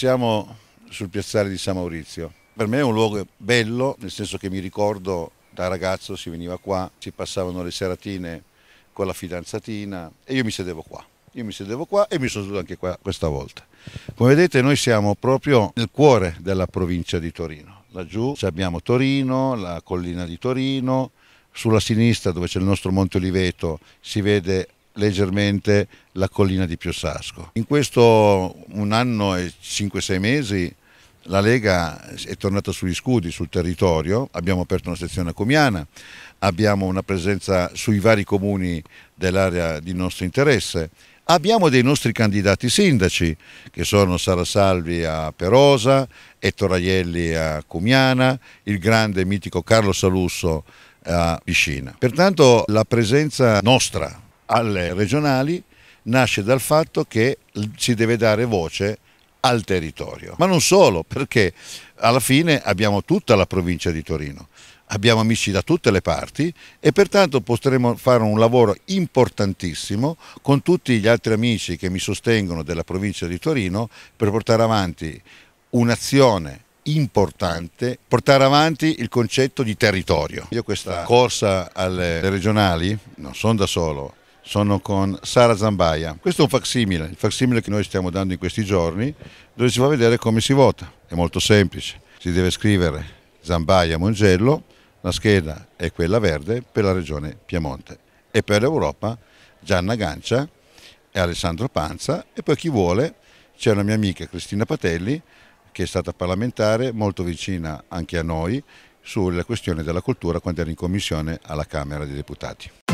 Siamo sul piazzale di San Maurizio. Per me è un luogo bello, nel senso che mi ricordo da ragazzo si veniva qua, si passavano le seratine con la fidanzatina e io mi sedevo qua. Io mi sedevo qua e mi sono seduto anche qua questa volta. Come vedete noi siamo proprio nel cuore della provincia di Torino. Laggiù abbiamo Torino, la collina di Torino, sulla sinistra dove c'è il nostro Monte Oliveto si vede leggermente la collina di Piossasco. In questo un anno e 5-6 mesi la Lega è tornata sugli scudi, sul territorio, abbiamo aperto una sezione a comiana, abbiamo una presenza sui vari comuni dell'area di nostro interesse, abbiamo dei nostri candidati sindaci che sono Sara Salvi a Perosa, Ettore Aielli a Comiana, il grande mitico Carlo Salusso a Piscina. Pertanto la presenza nostra alle regionali nasce dal fatto che si deve dare voce al territorio. Ma non solo, perché alla fine abbiamo tutta la provincia di Torino, abbiamo amici da tutte le parti e pertanto potremo fare un lavoro importantissimo con tutti gli altri amici che mi sostengono della provincia di Torino per portare avanti un'azione importante portare avanti il concetto di territorio. Io questa corsa alle regionali non sono da solo, sono con Sara Zambaia. Questo è un facsimile, il facsimile che noi stiamo dando in questi giorni, dove si fa vedere come si vota. È molto semplice, si deve scrivere Zambaia Mongello, la scheda è quella verde per la regione Piemonte e per l'Europa Gianna Gancia e Alessandro Panza e poi chi vuole c'è una mia amica Cristina Patelli che è stata parlamentare molto vicina anche a noi sulla questione della cultura quando era in commissione alla Camera dei Deputati.